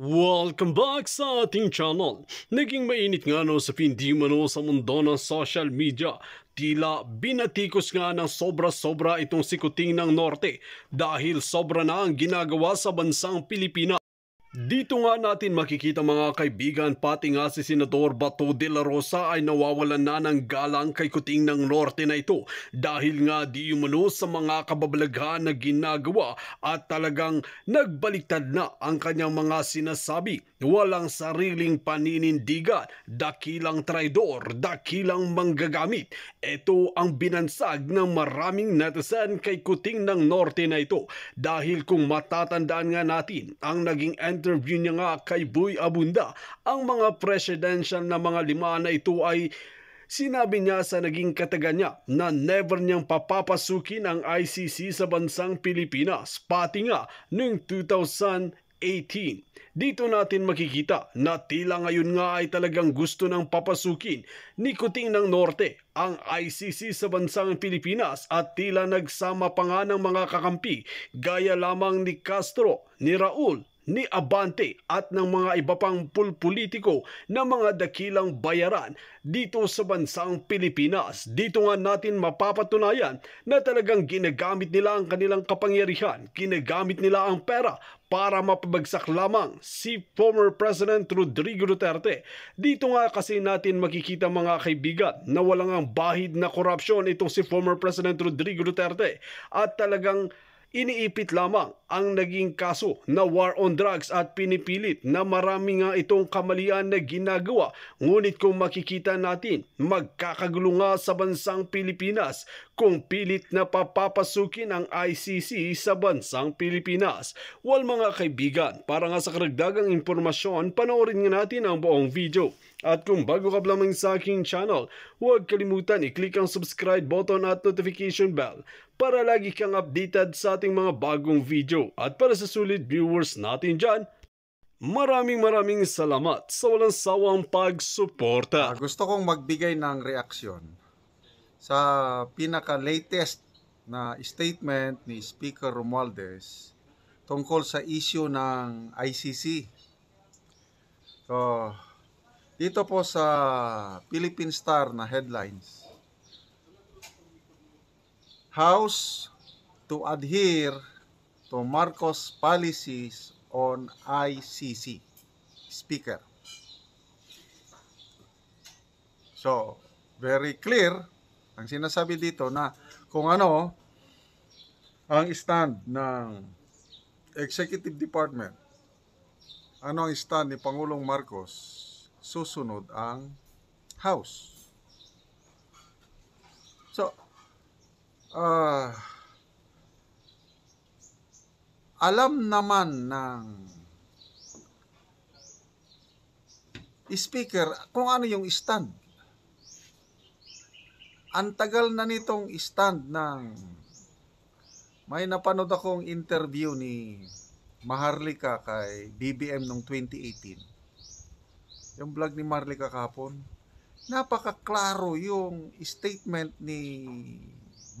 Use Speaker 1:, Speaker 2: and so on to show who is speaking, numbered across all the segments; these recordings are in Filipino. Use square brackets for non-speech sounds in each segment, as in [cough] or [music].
Speaker 1: Welcome back sa ating channel. Naging mainit nga no sa pindimano sa mundo ng social media. Tila binatikos nga ng sobra-sobra itong sikuting ng norte dahil sobra na ang ginagawa sa bansang Pilipinas. Dito nga natin makikita mga kaibigan pati nga si Senador Bato de la Rosa ay nawawalan na ng galang kay kuting ng norte na ito dahil nga di umano sa mga kababalaghan na ginagawa at talagang nagbaliktad na ang kanyang mga sinasabi Walang sariling paninindigan, dakilang traidor, dakilang manggagamit. Ito ang binansag ng maraming netizen kay kuting ng norte na ito. Dahil kung matatandaan nga natin, ang naging interview niya nga kay Boy Abunda, ang mga presidential na mga lima na ito ay Sinabi niya sa naging kataga niya na never niyang papapasukin ang ICC sa bansang Pilipinas, pati nga noong 2000 18. Dito natin makikita na tila ngayon nga ay talagang gusto ng papasukin ni Kuting ng Norte ang ICC sa bansang Pilipinas at tila nagsama pa nga ng mga kakampi gaya lamang ni Castro, ni Raul, ni Abante at ng mga iba pang pulpolitiko na mga dakilang bayaran dito sa bansang Pilipinas. Dito nga natin mapapatunayan na talagang ginagamit nila ang kanilang kapangyarihan, ginagamit nila ang pera para mapabagsak lamang si former President Rodrigo Duterte. Dito nga kasi natin makikita mga kaibigan na walang ang bahid na korupsyon itong si former President Rodrigo Duterte at talagang Iniipit lamang ang naging kaso na war on drugs at pinipilit na marami nga itong kamalian na ginagawa ngunit kung makikita natin magkakagulo nga sa bansang Pilipinas kung pilit na papapasukin ang ICC sa bansang Pilipinas. Well mga kaibigan, para nga sa karagdagang impormasyon panoorin nga natin ang buong video. At kung bago ka lamang sa aking channel, huwag kalimutan i-click ang subscribe button at notification bell para lagi kang updated sa ating mga bagong video. At para sa sulit viewers natin dyan, maraming maraming salamat sa walang sawang pagsuporta. Ah, gusto kong
Speaker 2: magbigay ng reaksyon sa pinaka-latest na statement ni Speaker Romualdez tungkol sa issue ng ICC. So, dito po sa Philippine Star na headlines. House to adhere to Marcos policies on ICC. Speaker. So, very clear ang sinasabi dito na kung ano ang stand ng Executive Department. Ano ang stand ni Pangulong Marcos susunod ang house. So, uh, alam naman ng speaker kung ano yung stand. Ang tagal na nitong stand ng may napanood akong interview ni Maharlika kay BBM noong 2018 yung vlog ni Marley kakapon, napakaklaro yung statement ni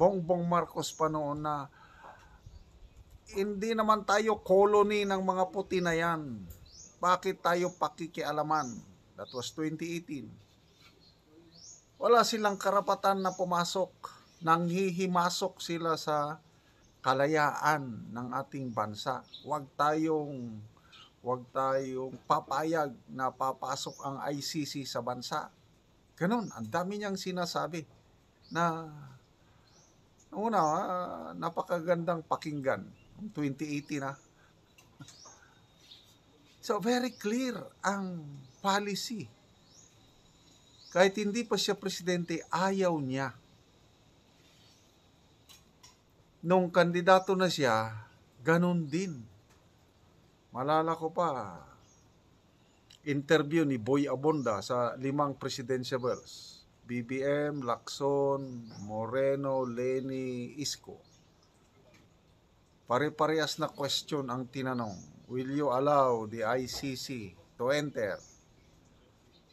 Speaker 2: Bongbong Marcos pa noon na hindi naman tayo colony ng mga puti na yan. Bakit tayo pakikialaman? That was 2018. Wala silang karapatan na pumasok. Nanghihimasok sila sa kalayaan ng ating bansa. Huwag tayong Huwag tayong papayag na papasok ang ICC sa bansa. Ganun, ang dami niyang sinasabi na una, uh, napakagandang pakinggan. 2018 na. Ah. so very clear ang policy. Kahit hindi pa siya presidente, ayaw niya. Nung kandidato na siya, ganun din. Malala ko pa, interview ni Boy Abonda sa limang presidensiables. BBM, Lacson, Moreno, Leni, Isko. Pare-parehas na question ang tinanong. Will you allow the ICC to enter?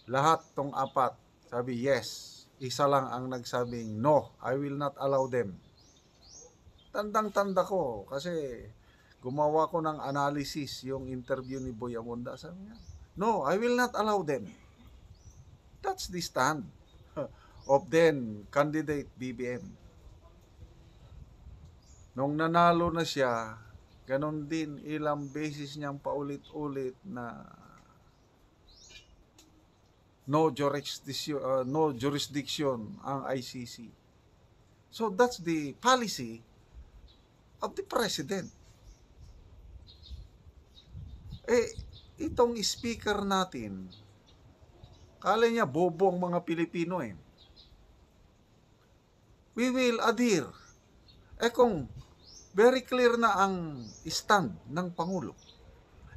Speaker 2: Lahat tong apat, sabi yes. Isa lang ang nagsabing no, I will not allow them. Tandang-tanda ko kasi gumawa ko ng analysis yung interview ni Boy Abunda. Sabi niya, no, I will not allow them. That's the stand of then candidate BBM. Nung nanalo na siya, ganon din ilang beses niyang paulit-ulit na no jurisdiction, uh, no jurisdiction ang ICC. So that's the policy of the president. Eh, itong speaker natin, kala niya bobo ang mga Pilipino eh. We will adhere. Eh kung very clear na ang stand ng Pangulo,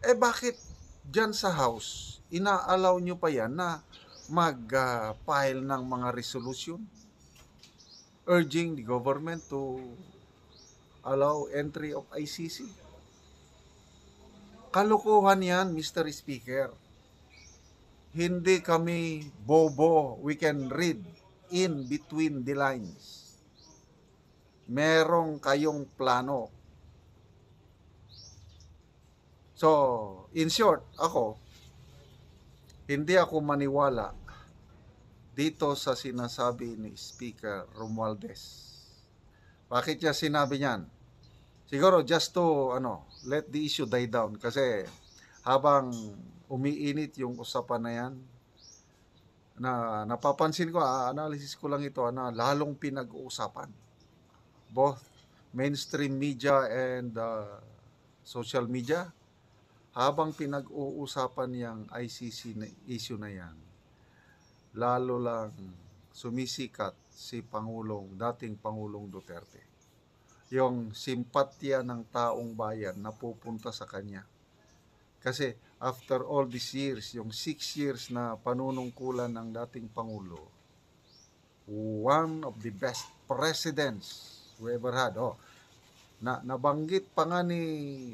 Speaker 2: eh bakit dyan sa House, inaalaw nyo pa yan na mag-file ng mga resolution urging the government to allow entry of ICC? Kalukuhan yan, Mr. Speaker. Hindi kami bobo. We can read in between the lines. Merong kayong plano. So, in short, ako, hindi ako maniwala dito sa sinasabi ni Speaker Romualdez. Bakit niya sinabi niyan? Siguro just to ano, let the issue die down kasi habang umiinit yung usapan na yan na napapansin ko, ah, analysis ko lang ito ah, na lalong pinag-uusapan both mainstream media and uh, social media habang pinag-uusapan yung ICC na issue na yan lalo lang sumisikat si Pangulong dating Pangulong Duterte yung simpatya ng taong bayan na pupunta sa kanya. Kasi after all these years, yung six years na panunungkulan ng dating Pangulo, one of the best presidents we ever had. Oh, na, nabanggit pa nga ni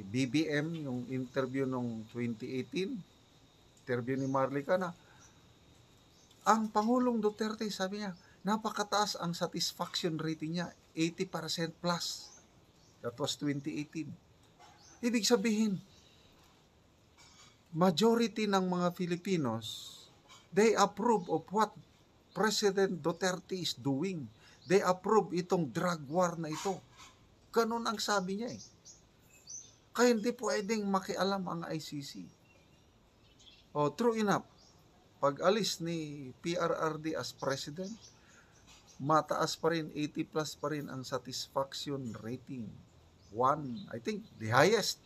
Speaker 2: BBM yung interview nung 2018, interview ni Marlica na, ang Pangulong Duterte, sabi niya, napakataas ang satisfaction rating niya. 80% plus. That was 2018. Ibig sabihin, majority ng mga Filipinos, they approve of what President Duterte is doing. They approve itong drug war na ito. Ganun ang sabi niya eh. Kaya hindi pwedeng makialam ang ICC. Oh, true enough, pag alis ni PRRD as president, mataas pa rin, 80 plus pa rin ang satisfaction rating. One, I think, the highest.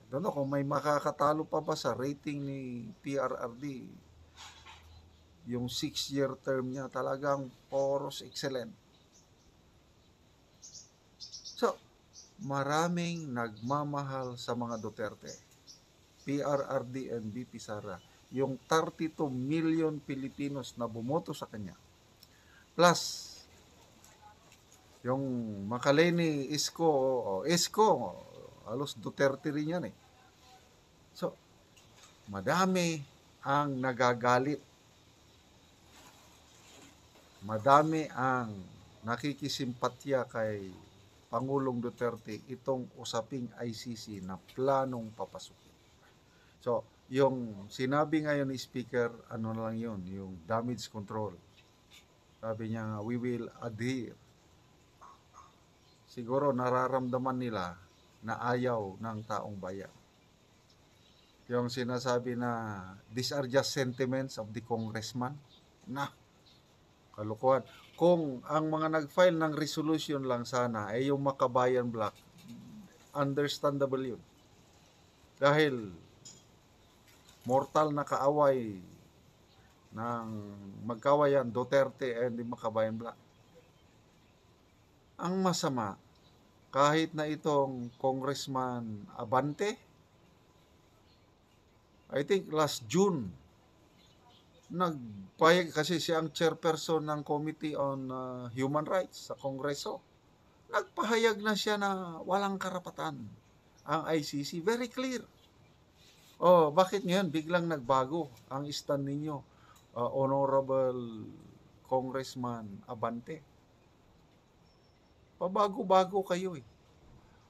Speaker 2: I don't know kung may makakatalo pa ba sa rating ni PRRD. Yung 6-year term niya talagang poros excellent. So, maraming nagmamahal sa mga Duterte. PRRD and BP Sara. Yung 32 million Pilipinos na bumoto sa kanya plus yung Makaleni Isko o Isko alos Duterte rin yan eh so madami ang nagagalit madami ang nakikisimpatya kay Pangulong Duterte itong usaping ICC na planong papasukin. So, yung sinabi ngayon ni Speaker, ano na lang yun, yung damage control sabi niya we will adhere siguro nararamdaman nila na ayaw ng taong bayan yung sinasabi na these are just sentiments of the congressman na kalukuhan kung ang mga nag-file ng resolution lang sana ay eh, yung makabayan block understandable yun dahil mortal na kaaway ng magkawayan Duterte and Makabayan Black. Ang masama, kahit na itong Congressman Abante, I think last June, nagpayag kasi siya ang chairperson ng Committee on uh, Human Rights sa Kongreso. Nagpahayag na siya na walang karapatan ang ICC. Very clear. Oh, bakit ngayon biglang nagbago ang stand ninyo? uh, Honorable Congressman Abante. Pabago-bago kayo eh.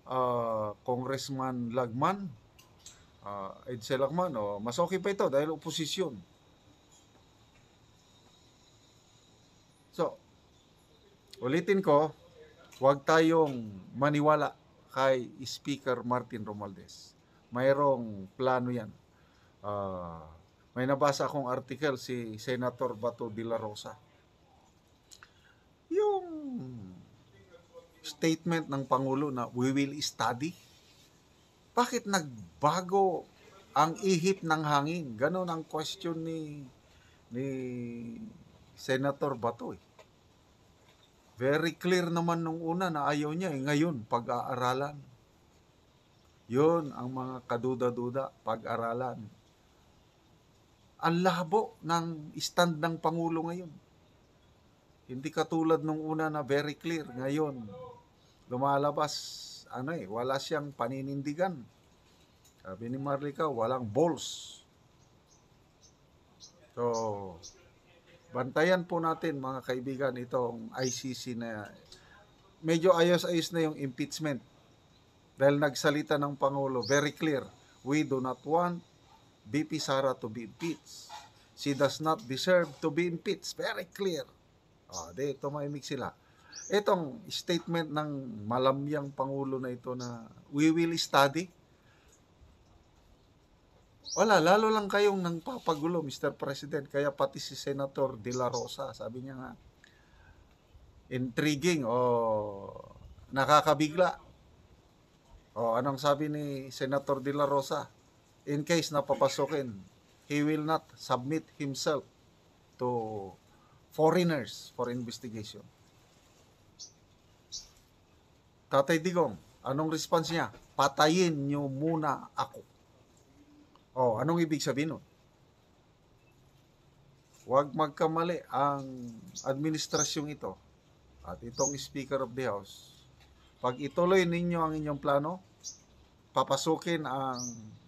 Speaker 2: Uh, Congressman Lagman, uh, Edsel Lagman, oh, mas okay pa ito dahil oposisyon. So, ulitin ko, huwag tayong maniwala kay Speaker Martin Romualdez. Mayroong plano yan. Uh, may nabasa akong article si Senator Bato de la Rosa. Yung statement ng Pangulo na we will study. Bakit nagbago ang ihip ng hangin? Ganon ang question ni ni Senator Bato eh. Very clear naman nung una na ayaw niya eh. Ngayon, pag-aaralan. Yun ang mga kaduda-duda, pag-aralan. Ang lahabo ng stand ng Pangulo ngayon. Hindi katulad nung una na very clear. Ngayon, lumalabas, ano eh, wala siyang paninindigan. Sabi ni Marlica, walang balls. So, bantayan po natin mga kaibigan itong ICC na medyo ayos-ayos na yung impeachment. Dahil nagsalita ng Pangulo, very clear, we do not want BP Sara to be impeached. She does not deserve to be impeached. Very clear. O, ah, di, tumahimik sila. Itong statement ng malamyang Pangulo na ito na we will study. Wala, lalo lang kayong nang papagulo, Mr. President. Kaya pati si Senator De La Rosa, sabi niya nga, intriguing o nakakabigla. O, anong sabi ni Senator De La Rosa? in case na papasukin, he will not submit himself to foreigners for investigation. Tatay Digong, anong response niya? Patayin niyo muna ako. Oh, anong ibig sabihin nun? Huwag magkamali ang administrasyong ito at itong Speaker of the House. Pag ituloy ninyo ang inyong plano, papasukin ang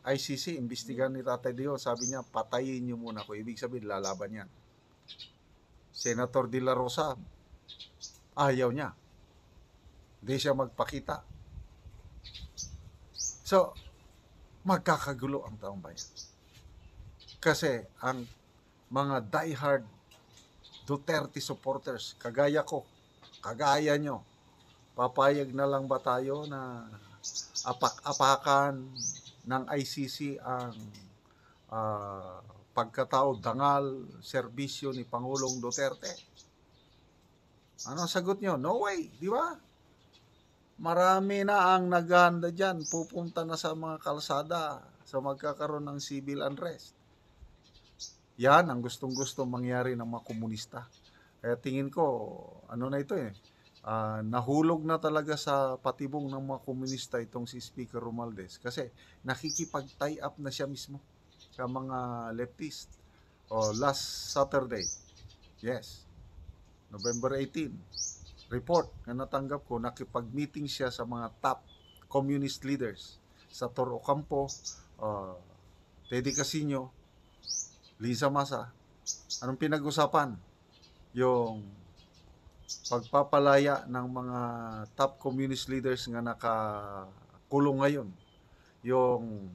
Speaker 2: ICC, imbestigahan ni Tatay Dio, sabi niya, patayin niyo muna ko. Ibig sabihin, lalaban yan. Senator De La Rosa, ayaw niya. Hindi siya magpakita. So, magkakagulo ang taong bayan. Kasi ang mga diehard Duterte supporters, kagaya ko, kagaya nyo, papayag na lang ba tayo na apak-apakan ng ICC ang uh, pagkatao dangal serbisyo ni Pangulong Duterte? Ano ang sagot nyo? No way, di ba? Marami na ang naghahanda dyan, pupunta na sa mga kalsada sa magkakaroon ng civil unrest. Yan ang gustong gustong mangyari ng mga komunista. Kaya tingin ko, ano na ito eh, uh, nahulog na talaga sa patibong ng mga komunista itong si Speaker Romualdez kasi nakikipag-tie up na siya mismo sa mga leftist. oh, last Saturday, yes, November 18, report na natanggap ko, nakipag-meeting siya sa mga top communist leaders sa Toro Campo, uh, Teddy Casino, Lisa Masa. Anong pinag-usapan? Yung pagpapalaya ng mga top communist leaders nga nakakulong ngayon. Yung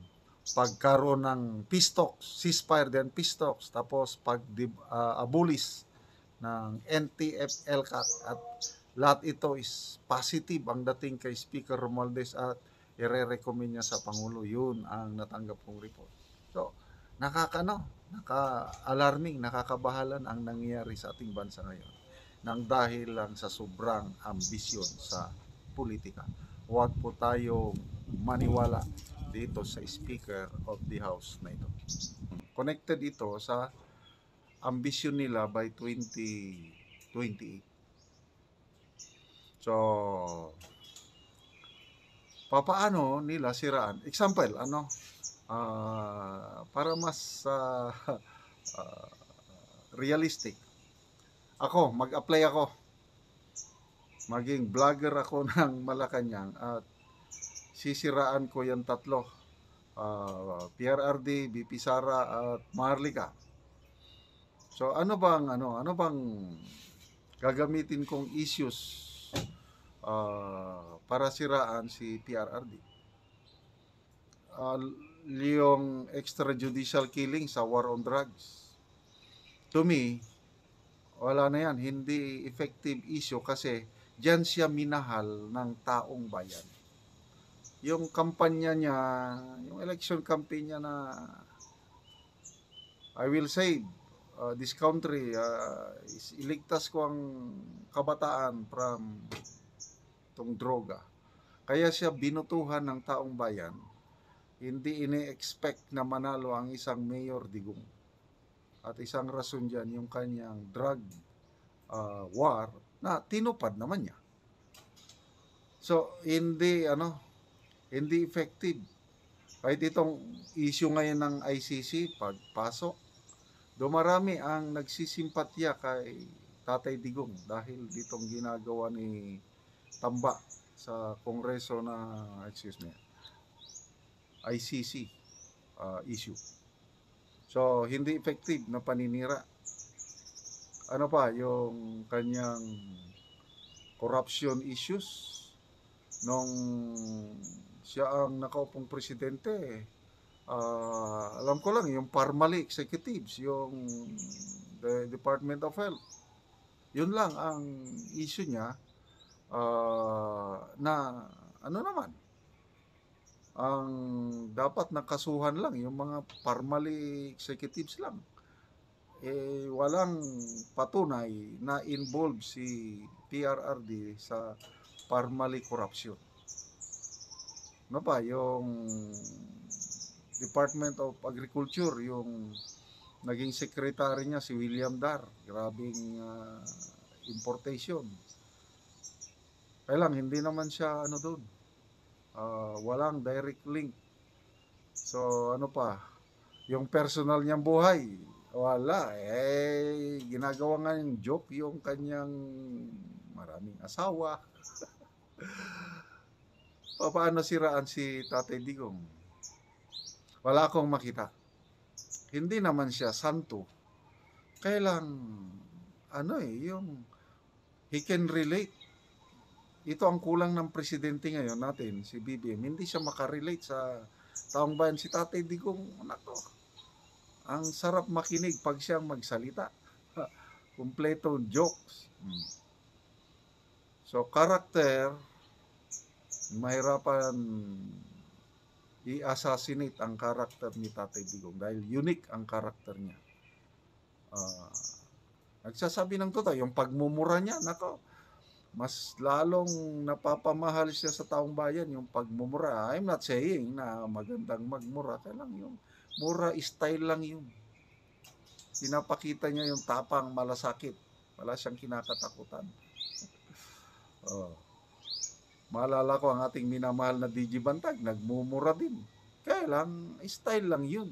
Speaker 2: pagkaroon ng peace talks, ceasefire then peace talks, tapos pag-abolish ah, uh, ng NTF-ELCAT at lahat ito is positive ang dating kay Speaker Romualdez at ire-recommend niya sa Pangulo. Yun ang natanggap kong report. So, nakakano, naka-alarming, nakakabahalan ang nangyayari sa ating bansa ngayon nang dahil lang sa sobrang ambisyon sa politika. Huwag po tayong maniwala dito sa Speaker of the House na ito. Connected ito sa ambisyon nila by 2028. So, papaano nila siraan? Example, ano? Uh, para mas uh, uh, [laughs] realistic ako, mag-apply ako. Maging vlogger ako [laughs] ng Malacanang at sisiraan ko yung tatlo. Uh, ah, PRRD, BP Sara at Marlica. So ano bang ano ano bang gagamitin kong issues uh, para siraan si PRRD? Uh, ah, yung extrajudicial killing sa war on drugs. To me, wala na yan, hindi effective issue kasi diyan siya minahal ng taong bayan. Yung kampanya niya, yung election campaign niya na I will save uh, this country, uh, iligtas ko ang kabataan from tong droga. Kaya siya binutuhan ng taong bayan, hindi ini-expect na manalo ang isang mayor digong. At isang rason dyan yung kanyang drug uh, war na tinupad naman niya. So, hindi, ano, hindi effective. Kahit itong issue ngayon ng ICC, pagpasok, dumarami ang nagsisimpatya kay Tatay Digong dahil ditong ginagawa ni Tamba sa kongreso na, excuse me, ICC uh, ah, issue. So, hindi effective na paninira. Ano pa, yung kanyang corruption issues nung siya ang nakaupong presidente. Uh, alam ko lang, yung Parmali executives, yung the Department of Health. Yun lang ang issue niya uh, na ano naman, ang dapat nakasuhan lang yung mga formally executives lang eh walang patunay na involved si PRRD sa formally corruption no pa yung Department of Agriculture yung naging secretary niya si William Dar grabing uh, importation kaya lang hindi naman siya ano doon uh, walang direct link so ano pa yung personal niyang buhay wala eh ginagawa nga yung joke yung kanyang maraming asawa [laughs] paano siraan si Tatay Digong wala akong makita hindi naman siya santo kailang ano eh yung he can relate ito ang kulang ng presidente ngayon natin, si BBM. Hindi siya makarelate sa taong bayan. Si Tatay Digong, nako, ang sarap makinig pag siyang magsalita. Kompleto jokes. Hmm. So, karakter, mahirapan i-assassinate ang karakter ni Tatay Digong dahil unique ang character niya. Uh, nagsasabi ng totoo, yung pagmumura niya, nako, mas lalong napapamahal siya sa taong bayan yung pagmumura. I'm not saying na magandang magmura. Kaya lang yung mura style lang yun. Pinapakita niya yung tapang malasakit. Wala siyang kinakatakutan. oh. Maalala ko ang ating minamahal na DJ Bantag, nagmumura din. Kaya lang, style lang yun.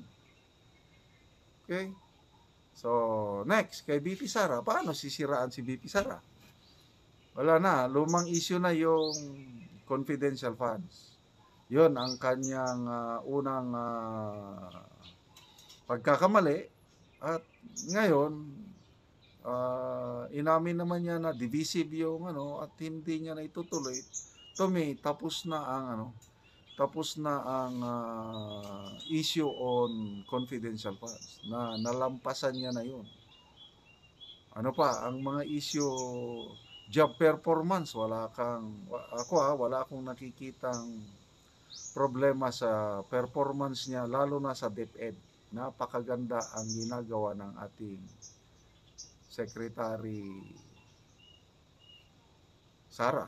Speaker 2: Okay? So, next, kay BP Sara. Paano sisiraan si BP Sara? wala na, lumang issue na yung confidential funds. Yun ang kanyang uh, unang uh, pagkakamali at ngayon uh, inamin naman niya na divisive yung ano at hindi niya na itutuloy. To me, tapos na ang ano, tapos na ang uh, issue on confidential funds na nalampasan niya na yun. Ano pa, ang mga issue job performance, wala kang, ako ha, ah, wala akong nakikitang problema sa performance niya, lalo na sa DepEd. Napakaganda ang ginagawa ng ating Secretary Sara.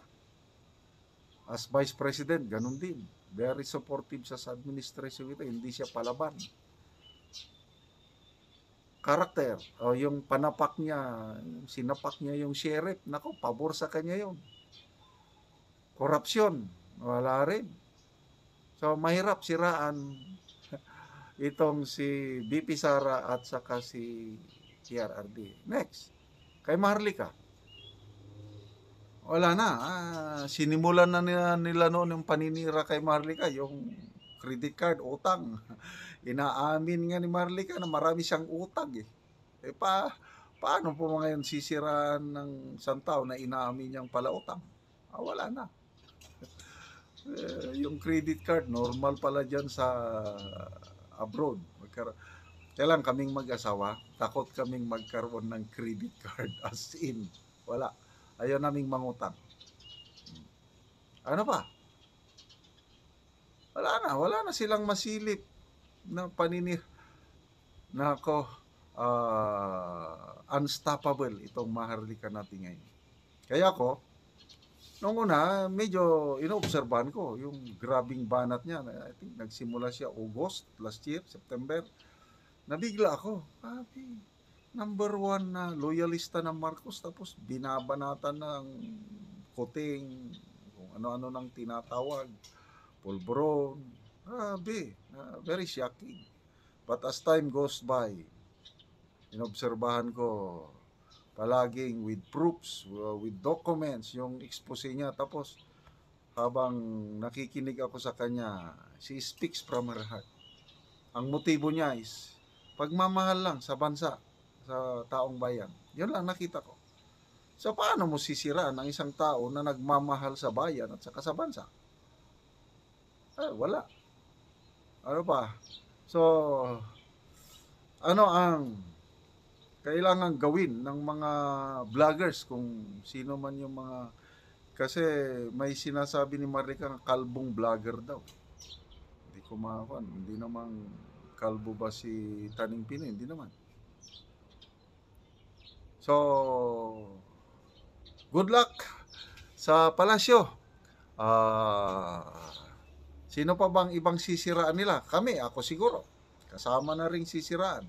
Speaker 2: As Vice President, ganun din. Very supportive sa administration ito, hindi siya palaban karakter o yung panapak niya, sinapak niya yung sheriff, nako, pabor sa kanya yon. Korupsyon, wala rin. So mahirap siraan [laughs] itong si BP Sara at saka si CRRD. Next, kay Maharlika. Wala na, ah, sinimulan na nila, nila noon yung paninira kay Maharlika, yung credit card, utang inaamin nga ni Marlica na marami siyang utang eh. Eh pa, paano po mga yun sisiraan ng isang tao na inaamin niyang pala utang? Ah, wala na. eh, yung credit card, normal pala dyan sa abroad. Magkar lang kaming mag-asawa, takot kaming magkaroon ng credit card [laughs] as in. Wala. Ayaw naming mangutang. Ano pa? Wala na. Wala na silang masilip na paninih na ako uh, unstoppable itong maharlika natin ngayon. Kaya ako, noong una, medyo inoobserbahan ko yung grabing banat niya. I think nagsimula siya August last year, September. Nabigla ako. Sabi, number one na loyalista ng Marcos. Tapos binabanatan ng kuting, kung ano-ano nang tinatawag, pulbron, Grabe, uh, very shocking. But as time goes by, inobserbahan ko palaging with proofs, uh, with documents, yung expose niya. Tapos, habang nakikinig ako sa kanya, she speaks from her heart. Ang motibo niya is pagmamahal lang sa bansa, sa taong bayan. Yun lang nakita ko. So, paano mo sisiraan ang isang tao na nagmamahal sa bayan at sa kasabansa? Eh, ah, wala ano pa? So, ano ang kailangan gawin ng mga vloggers kung sino man yung mga kasi may sinasabi ni Marika na kalbong vlogger daw. Hindi ko makakuan. Hindi naman kalbo ba si Taning Pinoy? Hindi naman. So, good luck sa palasyo. Ah... Uh, Sino pa bang ibang sisiraan nila? Kami, ako siguro. Kasama na rin sisiraan.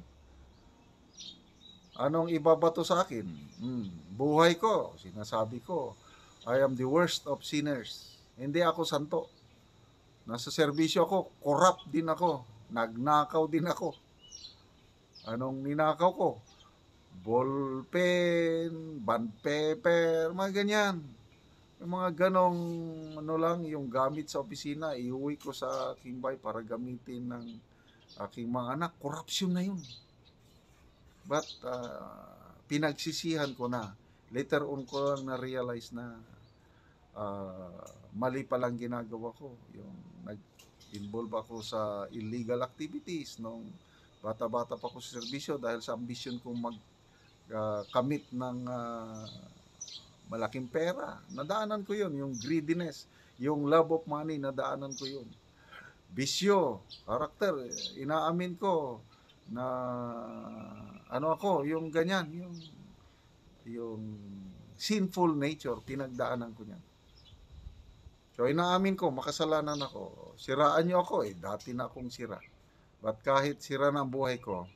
Speaker 2: Anong ibabato sa akin? Hmm, buhay ko, sinasabi ko. I am the worst of sinners. Hindi ako santo. Nasa serbisyo ako, corrupt din ako. Nagnakaw din ako. Anong ninakaw ko? Ballpen, band paper, mga ganyan. Yung mga ganong ano lang, yung gamit sa opisina, iuwi ko sa aking bay para gamitin ng aking mga anak. Corruption na yun. But uh, pinagsisihan ko na. Later on ko lang na-realize na uh, mali palang ginagawa ko. Yung nag-involve ako sa illegal activities nung bata-bata pa ako sa serbisyo dahil sa ambisyon kong mag-commit ah, uh, ng uh, malaking pera. Nadaanan ko yun, yung greediness, yung love of money, nadaanan ko yun. Bisyo, karakter, inaamin ko na ano ako, yung ganyan, yung yung sinful nature, pinagdaanan ko niyan. So inaamin ko, makasalanan ako. Siraan niyo ako eh, dati na akong sira. But kahit sira na ang buhay ko,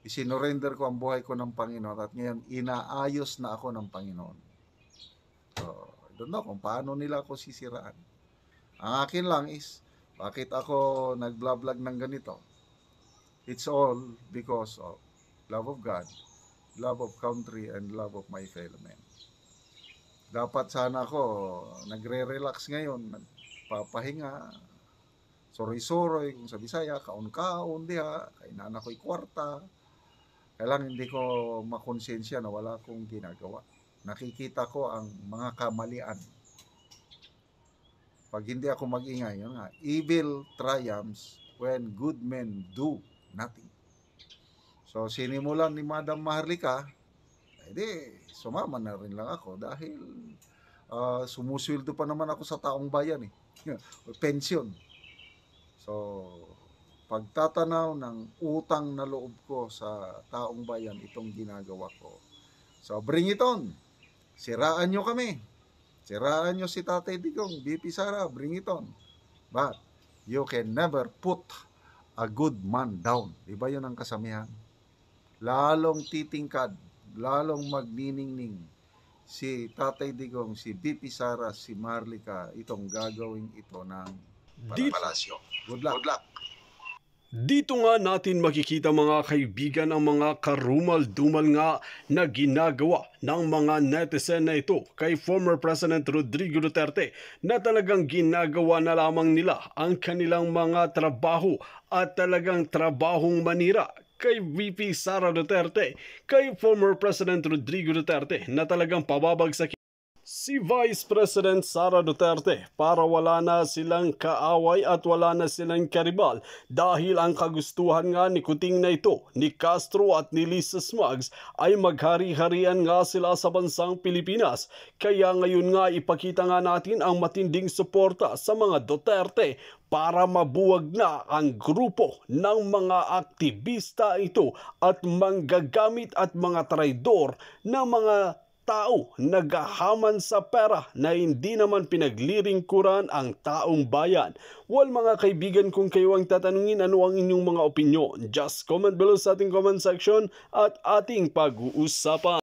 Speaker 2: Isinorender ko ang buhay ko ng Panginoon at ngayon inaayos na ako ng Panginoon. So, I don't know kung paano nila ako sisiraan. Ang akin lang is, bakit ako nag-vlog ng ganito? It's all because of love of God, love of country, and love of my fellow men. Dapat sana ako nagre-relax ngayon, nagpapahinga, soroy-soroy, kung sa Bisaya, kaon-kaon diha, kainan ako'y kwarta, kaya lang hindi ko makonsensya na wala akong ginagawa. Nakikita ko ang mga kamalian. Pag hindi ako mag-ingay, yun nga, evil triumphs when good men do nothing. So, sinimulan ni Madam Maharlika, edi, eh, sumama na rin lang ako dahil uh, sumusweldo pa naman ako sa taong bayan eh. [laughs] Pension. So, pagtatanaw ng utang na loob ko sa taong bayan itong ginagawa ko. So bring it on. Siraan nyo kami. Siraan nyo si Tatay Digong, BP Sara, bring it on. But you can never put a good man down. Diba yun ang kasamihan? Lalong titingkad, lalong magniningning si Tatay Digong, si BP Sara, si Marlica, itong gagawin ito ng palasyo. Good luck. Good luck.
Speaker 1: Dito nga natin makikita mga kaibigan ang mga karumal-dumal nga na ginagawa ng mga netizen na ito kay former President Rodrigo Duterte na talagang ginagawa na lamang nila ang kanilang mga trabaho at talagang trabahong manira kay VP Sara Duterte, kay former President Rodrigo Duterte na talagang pababagsak si Vice President Sara Duterte para wala na silang kaaway at wala na silang karibal dahil ang kagustuhan nga ni Kuting na ito ni Castro at ni Lisa Smugs ay maghari-harian nga sila sa bansang Pilipinas. Kaya ngayon nga ipakita nga natin ang matinding suporta sa mga Duterte para mabuwag na ang grupo ng mga aktivista ito at manggagamit at mga traidor na mga tao naghahaman sa pera na hindi naman pinaglilingkuran ang taong bayan. Well mga kaibigan kung kayo ang tatanungin ano ang inyong mga opinyon, just comment below sa ating comment section at ating pag-uusapan.